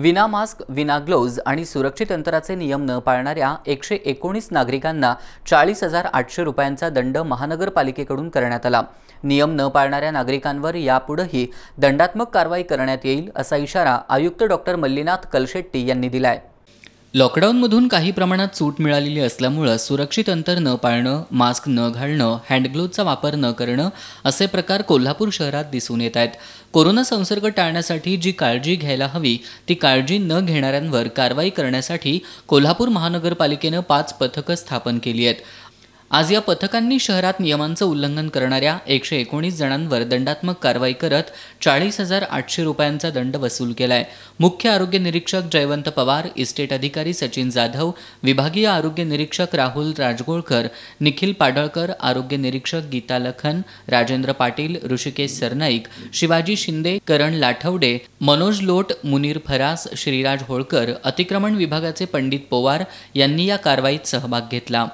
विना मास्क विना ग्लोव्ज आणि सुरक्षित अंतराचे नियम न पाळणाऱ्या एकशे एकोणीस नागरिकांना चाळीस हजार आठशे रुपयांचा दंड महानगरपालिकेकडून करण्यात आला नियम न पाळणाऱ्या नागरिकांवर यापुढेही दंडात्मक कारवाई करण्यात येईल असा इशारा आयुक्त डॉक्टर मल्लीनाथ कलशेट्टी यांनी दिला आहे लॉकडाऊनमधून काही प्रमाणात सूट मिळालेली असल्यामुळं सुरक्षित अंतर न पाळणं मास्क न घालणं हँडग्लोजचा वापर न करणं असे प्रकार कोल्हापूर शहरात दिसून येत आहेत कोरोना संसर्ग टाळण्यासाठी जी काळजी घ्यायला हवी ती काळजी न घेणाऱ्यांवर कारवाई करण्यासाठी कोल्हापूर महानगरपालिकेनं पाच पथकं स्थापन केली आहेत आज या पथकांनी शहरात नियमांचं उल्लंघन करणाऱ्या एकशे एकोणीस जणांवर दंडात्मक कारवाई करत चाळीस हजार आठशे रुपयांचा दंड वसूल केला आहे मुख्य आरोग्य निरीक्षक जयवंत पवार इस्टेट अधिकारी सचिन जाधव विभागीय आरोग्य निरीक्षक राहुल राजगोळकर निखिल पाडळकर आरोग्य निरीक्षक गीता लखन राजेंद्र पाटील ऋषिकेश सरनाईक शिवाजी शिंदे करण लाठवडे मनोज लोट मुनीर फरास श्रीराज होळकर अतिक्रमण विभागाचे पंडित पोवार यांनी या कारवाईत सहभाग घेतला